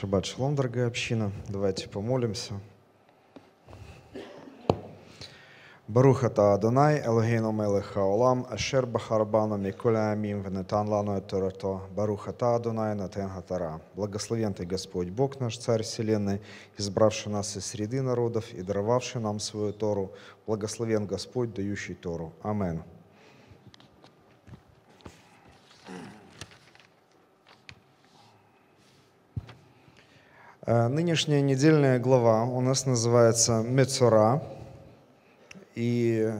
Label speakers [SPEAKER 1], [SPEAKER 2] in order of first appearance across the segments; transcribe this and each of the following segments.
[SPEAKER 1] Шаббат шалом, дорогая община. Давайте помолимся. Барух ата Адонай, Элогейну мелех хаолам, ашер бахарбану миколя амим, венетан лану этерато, барух ата Адонай, натен хатара. Благословен ты, Господь Бог наш, Царь Вселенной, избравший нас из среды народов и даровавший нам свою Тору. Благословен Господь, дающий Тору. Аминь. Э, нынешняя недельная глава у нас называется Мецора, и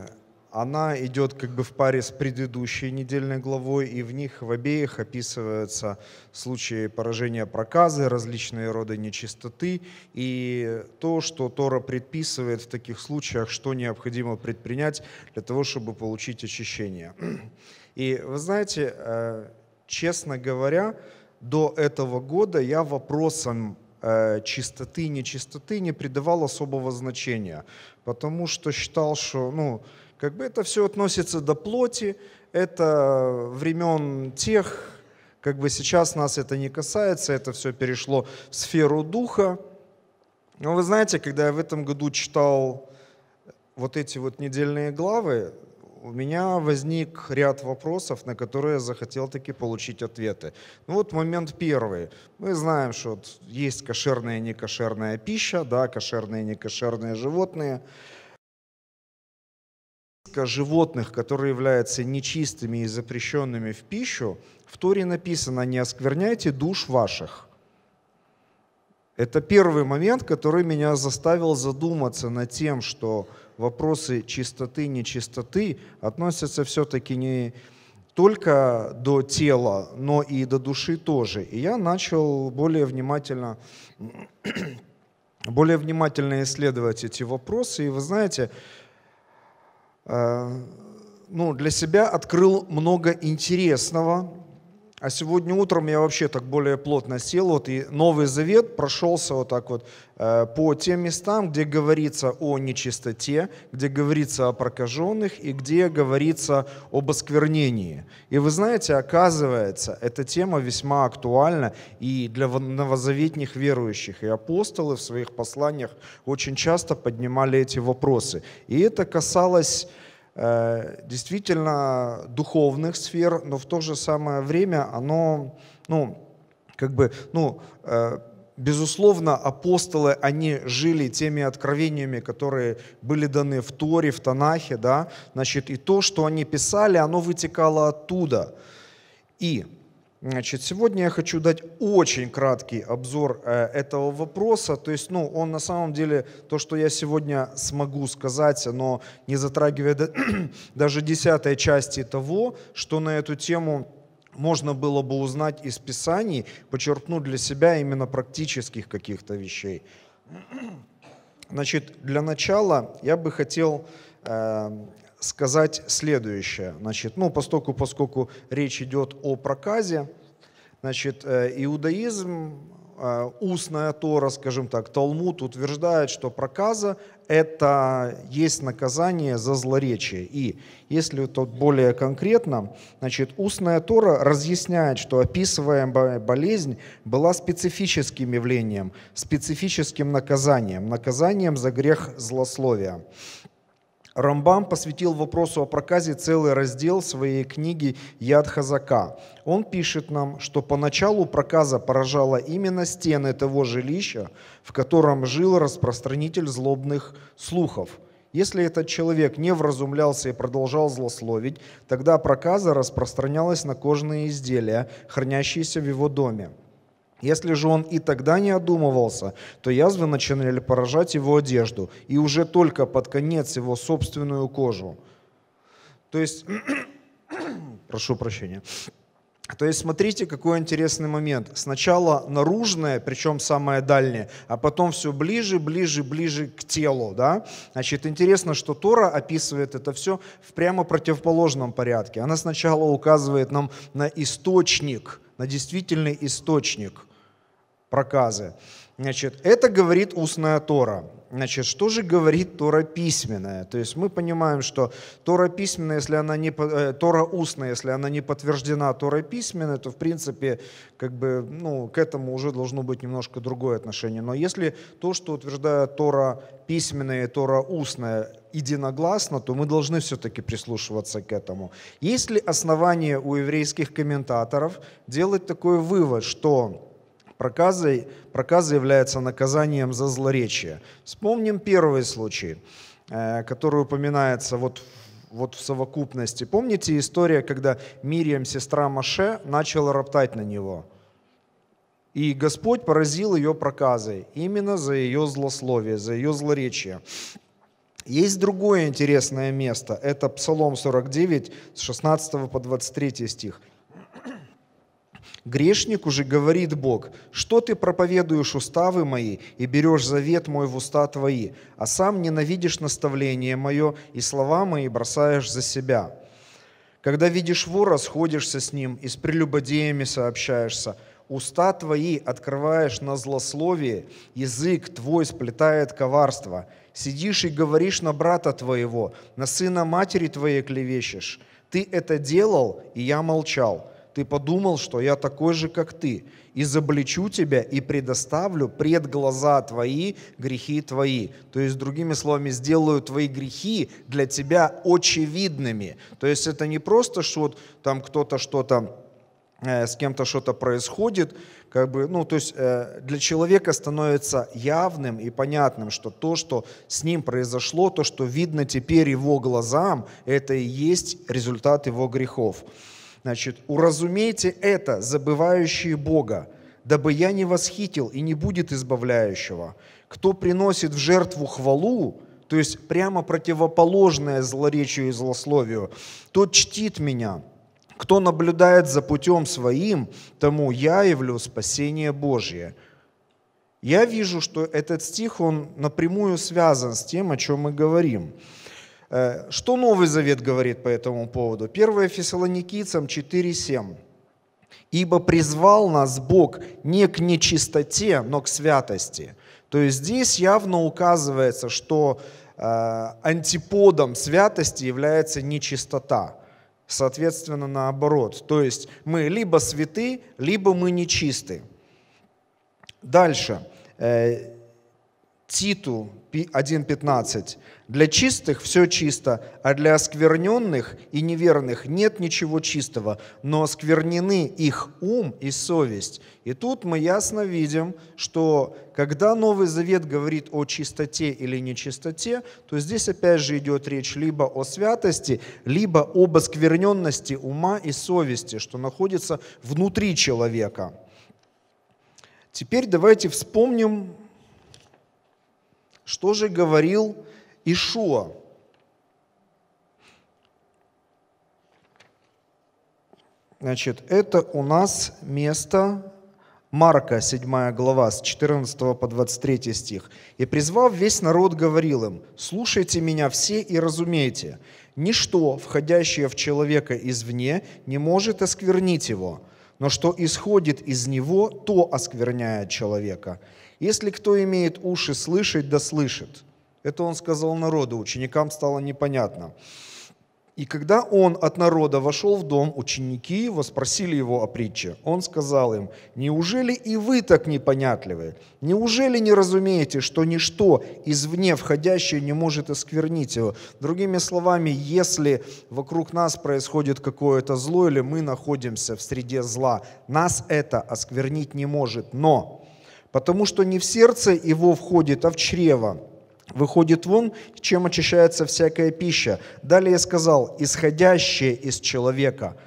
[SPEAKER 1] она идет как бы в паре с предыдущей недельной главой, и в них в обеих описываются случаи поражения проказы, различные роды нечистоты, и то, что Тора предписывает в таких случаях, что необходимо предпринять для того, чтобы получить очищение. И вы знаете, э, честно говоря, до этого года я вопросом Э, чистоты, нечистоты не придавал особого значения, потому что считал, что ну, как бы это все относится до плоти, это времен тех, как бы сейчас нас это не касается, это все перешло в сферу духа. Но вы знаете, когда я в этом году читал вот эти вот недельные главы, у меня возник ряд вопросов, на которые я захотел таки получить ответы. Ну вот момент первый. Мы знаем, что вот есть кошерная и некошерная пища, да, кошерные и некошерные животные. Животных, которые являются нечистыми и запрещенными в пищу, в Торе написано «не оскверняйте душ ваших». Это первый момент, который меня заставил задуматься над тем, что вопросы чистоты, нечистоты относятся все-таки не только до тела, но и до души тоже. И я начал более внимательно, более внимательно исследовать эти вопросы. И вы знаете, э, ну, для себя открыл много интересного, а сегодня утром я вообще так более плотно сел, вот, и Новый Завет прошелся вот так вот э, по тем местам, где говорится о нечистоте, где говорится о прокаженных и где говорится об осквернении. И вы знаете, оказывается, эта тема весьма актуальна и для новозаветних верующих. И апостолы в своих посланиях очень часто поднимали эти вопросы. И это касалось Э, действительно духовных сфер, но в то же самое время оно, ну, как бы, ну, э, безусловно, апостолы, они жили теми откровениями, которые были даны в Торе, в Танахе, да, значит, и то, что они писали, оно вытекало оттуда. И Значит, сегодня я хочу дать очень краткий обзор э, этого вопроса. То есть, ну, он на самом деле, то, что я сегодня смогу сказать, но не затрагивает даже десятой части того, что на эту тему можно было бы узнать из Писаний, почерпнуть для себя именно практических каких-то вещей. Значит, для начала я бы хотел э, сказать следующее. Значит, ну, поскольку, поскольку речь идет о проказе, значит, э, иудаизм, э, устная Тора, скажем так, Талмуд утверждает, что проказа – это есть наказание за злоречие. И если тут более конкретно, значит, устная Тора разъясняет, что описываемая болезнь была специфическим явлением, специфическим наказанием, наказанием за грех злословия. Рамбам посвятил вопросу о проказе целый раздел своей книги «Яд Хазака». Он пишет нам, что поначалу проказа поражала именно стены того жилища, в котором жил распространитель злобных слухов. Если этот человек не вразумлялся и продолжал злословить, тогда проказа распространялась на кожные изделия, хранящиеся в его доме. Если же он и тогда не одумывался, то язвы начинали поражать его одежду и уже только под конец его собственную кожу. То есть, прошу прощения, то есть смотрите, какой интересный момент. Сначала наружное, причем самое дальнее, а потом все ближе, ближе, ближе к телу. Да? Значит, интересно, что Тора описывает это все в прямо противоположном порядке. Она сначала указывает нам на источник, на действительный источник проказы. Значит, это говорит устная Тора. Значит, что же говорит Тора письменная? То есть мы понимаем, что Тора письменная, если она не, э, Тора устная, если она не подтверждена Тора письменная, то в принципе как бы, ну, к этому уже должно быть немножко другое отношение. Но если то, что утверждает Тора письменная и Тора устная, единогласно, то мы должны все-таки прислушиваться к этому. Есть ли основания у еврейских комментаторов делать такой вывод, что Проказы, проказы являются наказанием за злоречие. Вспомним первый случай, э, который упоминается вот вот в совокупности. Помните историю, когда Мирием, сестра Маше, начала роптать на него? И Господь поразил ее проказой, именно за ее злословие, за ее злоречие. Есть другое интересное место, это Псалом 49, с 16 по 23 стих. Грешнику же говорит Бог, что ты проповедуешь уставы мои и берешь завет мой в уста твои, а сам ненавидишь наставление мое и слова мои бросаешь за себя. Когда видишь вора, сходишься с ним и с прелюбодеями сообщаешься. Уста твои открываешь на злословие, язык твой сплетает коварство. Сидишь и говоришь на брата твоего, на сына матери твоей клевещешь. Ты это делал, и я молчал. Ты подумал, что я такой же, как ты. Изобличу тебя и предоставлю пред глаза твои грехи твои. То есть, другими словами, сделаю твои грехи для тебя очевидными. То есть это не просто, что вот там кто-то что-то э, с кем-то что-то происходит, как бы, ну, то есть э, для человека становится явным и понятным, что то, что с ним произошло, то, что видно теперь его глазам, это и есть результат его грехов. Значит, «Уразумейте это, забывающие Бога, дабы я не восхитил и не будет избавляющего. Кто приносит в жертву хвалу, то есть прямо противоположное злоречию и злословию, тот чтит меня. Кто наблюдает за путем своим, тому я явлю спасение Божье». Я вижу, что этот стих, он напрямую связан с тем, о чем мы говорим. Э, что Новый Завет говорит по этому поводу? 1 Фессалоникийцам 4.7. «Ибо призвал нас Бог не к нечистоте, но к святости». То есть здесь явно указывается, что э, антиподом святости является нечистота. Соответственно, наоборот. То есть мы либо святы, либо мы нечисты. Дальше. Э, Титу 1.15. «Для чистых все чисто, а для оскверненных и неверных нет ничего чистого, но осквернены их ум и совесть». И тут мы ясно видим, что когда Новый Завет говорит о чистоте или нечистоте, то здесь опять же идет речь либо о святости, либо об оскверненности ума и совести, что находится внутри человека. Теперь давайте вспомним что же говорил Ишуа? Значит, это у нас место Марка, 7 глава, с 14 по 23 стих. «И призвав весь народ, говорил им, «Слушайте меня все и разумейте, ничто, входящее в человека извне, не может осквернить его, но что исходит из него, то оскверняет человека. Если кто имеет уши слышать, да слышит. Это он сказал народу, ученикам стало непонятно. И когда он от народа вошел в дом, ученики его спросили его о притче. Он сказал им, «Неужели и вы так непонятливы? Неужели не разумеете, что ничто извне входящее не может осквернить его?» Другими словами, если вокруг нас происходит какое-то зло или мы находимся в среде зла, нас это осквернить не может. Но потому что не в сердце его входит, а в чрево, выходит вон, чем очищается всякая пища. Далее сказал, исходящее из человека –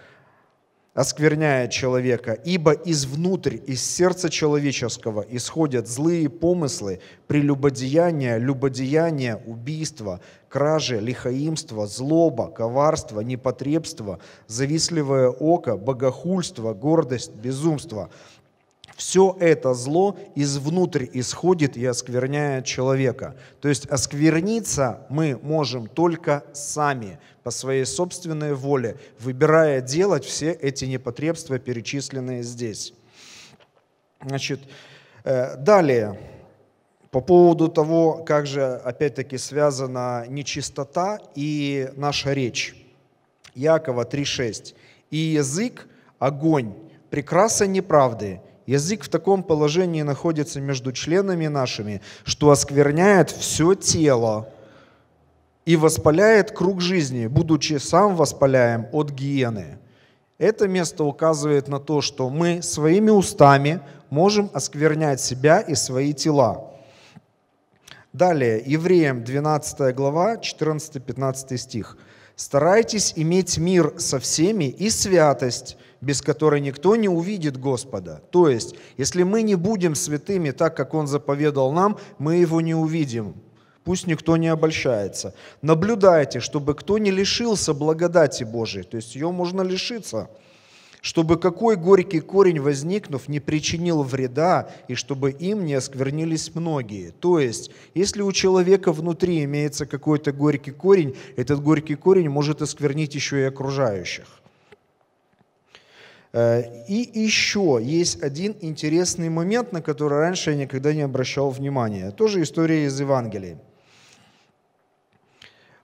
[SPEAKER 1] оскверняя человека, ибо извнутрь, из сердца человеческого исходят злые помыслы, прелюбодеяния, любодеяния, убийства, кражи, лихаимство, злоба, коварство, непотребство, завистливое око, богохульство, гордость, безумство. Все это зло извнутрь исходит и оскверняет человека. То есть оскверниться мы можем только сами, по своей собственной воле, выбирая делать все эти непотребства, перечисленные здесь. Значит, э, далее, по поводу того, как же опять-таки связана нечистота и наша речь. Якова 3.6. «И язык – огонь, прекраса неправды, Язык в таком положении находится между членами нашими, что оскверняет все тело и воспаляет круг жизни, будучи сам воспаляем от гиены. Это место указывает на то, что мы своими устами можем осквернять себя и свои тела. Далее, Евреям 12 глава, 14-15 стих – Старайтесь иметь мир со всеми и святость, без которой никто не увидит Господа. То есть, если мы не будем святыми так, как Он заповедал нам, мы Его не увидим. Пусть никто не обольщается. Наблюдайте, чтобы кто не лишился благодати Божией. То есть ее можно лишиться – чтобы какой горький корень, возникнув, не причинил вреда, и чтобы им не осквернились многие. То есть, если у человека внутри имеется какой-то горький корень, этот горький корень может осквернить еще и окружающих. Э, и еще есть один интересный момент, на который раньше я никогда не обращал внимания. Тоже история из Евангелия.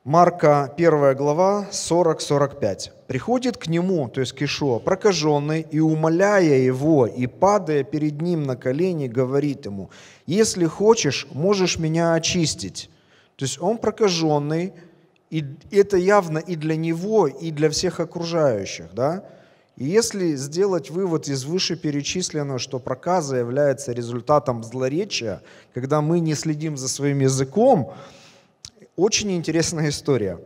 [SPEAKER 1] Марка 1 глава 40-45. «Приходит к нему, то есть к Ишуа, прокаженный, и, умоляя его, и падая перед ним на колени, говорит ему, «Если хочешь, можешь меня очистить». То есть он прокаженный, и это явно и для него, и для всех окружающих. Да? И если сделать вывод из вышеперечисленного, что проказа является результатом злоречия, когда мы не следим за своим языком, очень интересная история.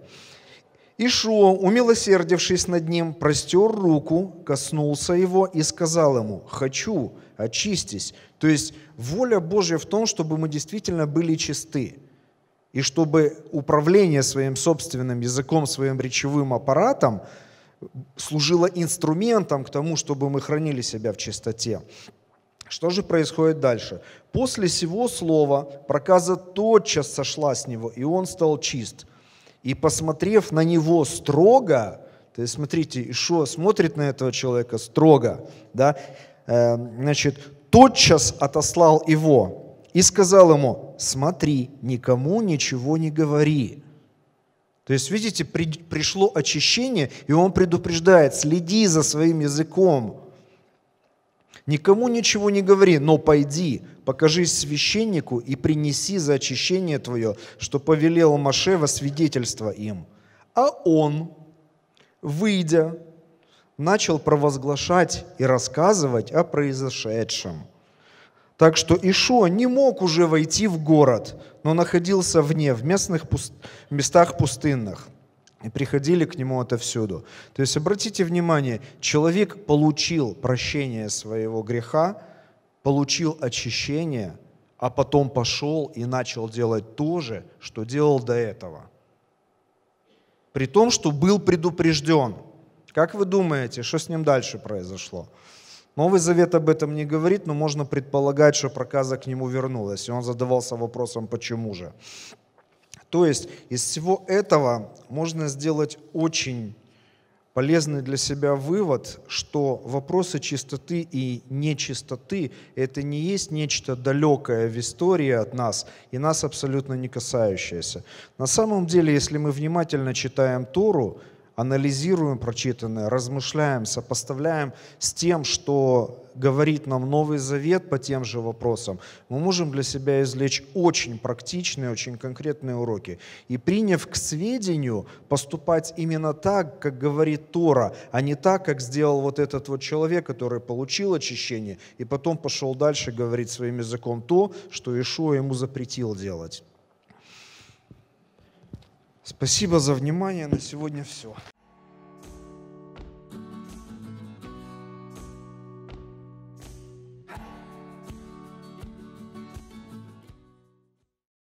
[SPEAKER 1] Ишуа, умилосердившись над ним, простер руку, коснулся его и сказал ему, «Хочу, очистись». То есть воля Божья в том, чтобы мы действительно были чисты, и чтобы управление своим собственным языком, своим речевым аппаратом служило инструментом к тому, чтобы мы хранили себя в чистоте. Что же происходит дальше? «После сего слова проказа тотчас сошла с него, и он стал чист. И, посмотрев на него строго, то есть, смотрите, Ишо смотрит на этого человека строго, да, э, значит, тотчас отослал его и сказал ему, смотри, никому ничего не говори. То есть, видите, при, пришло очищение, и он предупреждает, следи за своим языком, Никому ничего не говори, но пойди, покажись священнику и принеси за очищение твое, что повелел Маше во свидетельство им. А он, выйдя, начал провозглашать и рассказывать о произошедшем. Так что Ишуа не мог уже войти в город, но находился вне, в местных пуст... местах пустынных и приходили к нему отовсюду. То есть обратите внимание, человек получил прощение своего греха, получил очищение, а потом пошел и начал делать то же, что делал до этого. При том, что был предупрежден. Как вы думаете, что с ним дальше произошло? Новый Завет об этом не говорит, но можно предполагать, что проказа к нему вернулась, и он задавался вопросом, почему же. То есть из всего этого можно сделать очень полезный для себя вывод, что вопросы чистоты и нечистоты – это не есть нечто далекое в истории от нас и нас абсолютно не касающееся. На самом деле, если мы внимательно читаем Тору, анализируем прочитанное, размышляем, сопоставляем с тем, что говорит нам Новый Завет по тем же вопросам, мы можем для себя извлечь очень практичные, очень конкретные уроки. И приняв к сведению, поступать именно так, как говорит Тора, а не так, как сделал вот этот вот человек, который получил очищение и потом пошел дальше говорить своим языком то, что Ишуа ему запретил делать. Спасибо за внимание. На сегодня все.